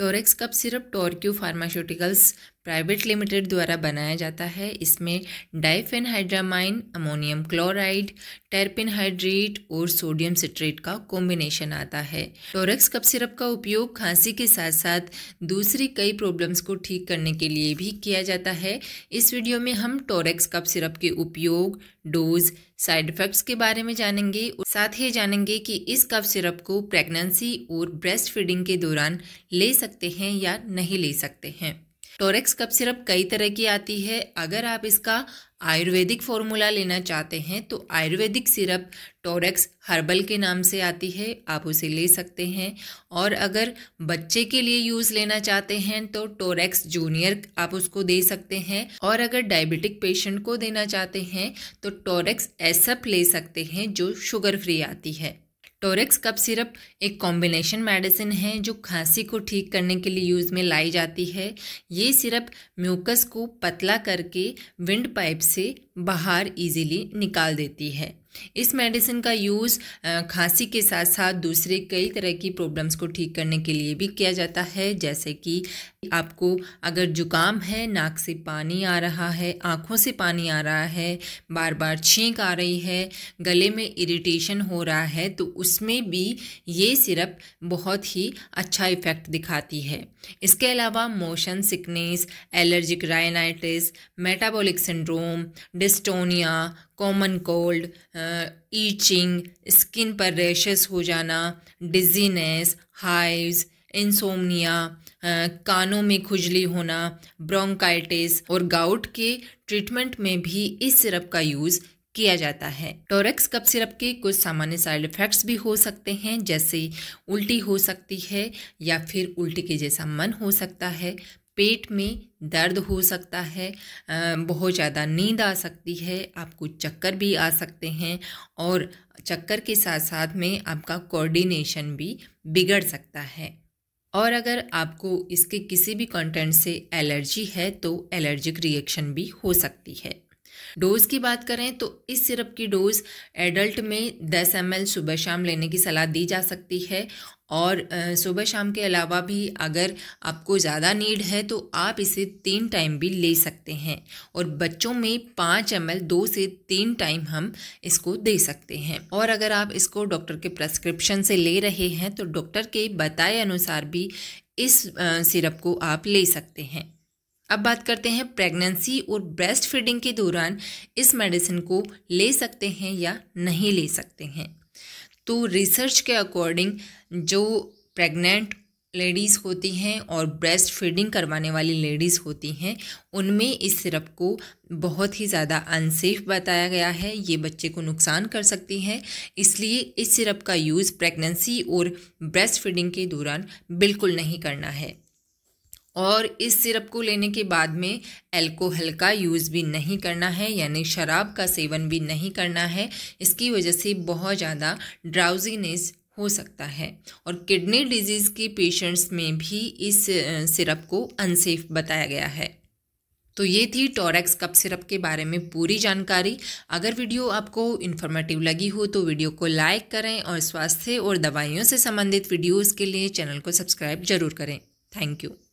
Torex Cup Syrup, Torque Pharmaceuticals, private limited द्वारा बनाया जाता है इसमें diphenhydramine ammonium chloride terpin hydrate और सोडियम सिट्रेट का कॉम्बिनेशन आता है टोरेक्स कप सिरप का उपयोग खांसी के साथ साथ दूसरी कई प्रॉब्लम्स को ठीक करने के लिए भी किया जाता है इस वीडियो में हम टोरेक्स कप सिरप के उपयोग डोज साइड इफेक्ट्स के बारे में जानेंगे और साथ ही जानेंगे कि इस कफ सिरप को प्रेगनेंसी और ब्रेस्ट फीडिंग के दौरान ले सकते हैं या नहीं ले सकते हैं टोरेक्स कप सिरप कई तरह की आती है अगर आप इसका आयुर्वेदिक फॉर्मूला लेना चाहते हैं तो आयुर्वेदिक सिरप टोरेक्स हर्बल के नाम से आती है आप उसे ले सकते हैं और अगर बच्चे के लिए यूज़ लेना चाहते हैं तो टोरेक्स जूनियर आप उसको दे सकते हैं और अगर डायबिटिक पेशेंट को देना चाहते हैं तो टोरेक्स एसप ले सकते हैं जो शुगर फ्री आती है टोरेक्स कप सिरप एक कॉम्बिनेशन मेडिसिन है जो खांसी को ठीक करने के लिए यूज़ में लाई जाती है ये सिरप म्यूकस को पतला करके विंड पाइप से बाहर इजीली निकाल देती है इस मेडिसिन का यूज़ खांसी के साथ साथ दूसरे कई तरह की प्रॉब्लम्स को ठीक करने के लिए भी किया जाता है जैसे कि आपको अगर जुकाम है नाक से पानी आ रहा है आँखों से पानी आ रहा है बार बार छींक आ रही है गले में इरिटेशन हो रहा है तो उसमें भी ये सिरप बहुत ही अच्छा इफ़ेक्ट दिखाती है इसके अलावा motion sickness allergic rhinitis metabolic syndrome dystonia common cold itching skin पर रैशेस हो जाना डिजीनेस हाइव्स इंसोमनिया कानों में खुजली होना ब्रोंकाइटिस और गाउट के ट्रीटमेंट में भी इस सिरप का यूज़ किया जाता है टोरेक्स कप सिरप के कुछ सामान्य साइड इफ़ेक्ट्स भी हो सकते हैं जैसे उल्टी हो सकती है या फिर उल्टी के जैसा मन हो सकता है पेट में दर्द हो सकता है बहुत ज़्यादा नींद आ सकती है आपको चक्कर भी आ सकते हैं और चक्कर के साथ साथ में आपका कोऑर्डिनेशन भी बिगड़ सकता है और अगर आपको इसके किसी भी कंटेंट से एलर्जी है तो एलर्जिक रिएक्शन भी हो सकती है डोज़ की बात करें तो इस सिरप की डोज़ एडल्ट में 10 एम सुबह शाम लेने की सलाह दी जा सकती है और सुबह शाम के अलावा भी अगर आपको ज़्यादा नीड है तो आप इसे तीन टाइम भी ले सकते हैं और बच्चों में पाँच एम एल दो से तीन टाइम हम इसको दे सकते हैं और अगर आप इसको डॉक्टर के प्रेस्क्रिप्शन से ले रहे हैं तो डॉक्टर के बताए अनुसार भी इस सिरप को आप ले सकते हैं अब बात करते हैं प्रेगनेंसी और ब्रेस्ट फीडिंग के दौरान इस मेडिसिन को ले सकते हैं या नहीं ले सकते हैं तो रिसर्च के अकॉर्डिंग जो प्रेग्नेंट लेडीज़ होती हैं और ब्रेस्ट फीडिंग करवाने वाली लेडीज़ होती हैं उनमें इस सिरप को बहुत ही ज़्यादा अनसेफ बताया गया है ये बच्चे को नुकसान कर सकती है इसलिए इस सिरप का यूज़ प्रेगनेंसी और ब्रेस्ट फीडिंग के दौरान बिल्कुल नहीं करना है और इस सिरप को लेने के बाद में अल्कोहल का यूज़ भी नहीं करना है यानी शराब का सेवन भी नहीं करना है इसकी वजह से बहुत ज़्यादा ड्राउजीनेस हो सकता है और किडनी डिजीज़ के पेशेंट्स में भी इस सिरप को अनसेफ बताया गया है तो ये थी टॉरेक्स कप सिरप के बारे में पूरी जानकारी अगर वीडियो आपको इन्फॉर्मेटिव लगी हो तो वीडियो को लाइक करें और स्वास्थ्य और दवाइयों से संबंधित वीडियोस के लिए चैनल को सब्सक्राइब जरूर करें थैंक यू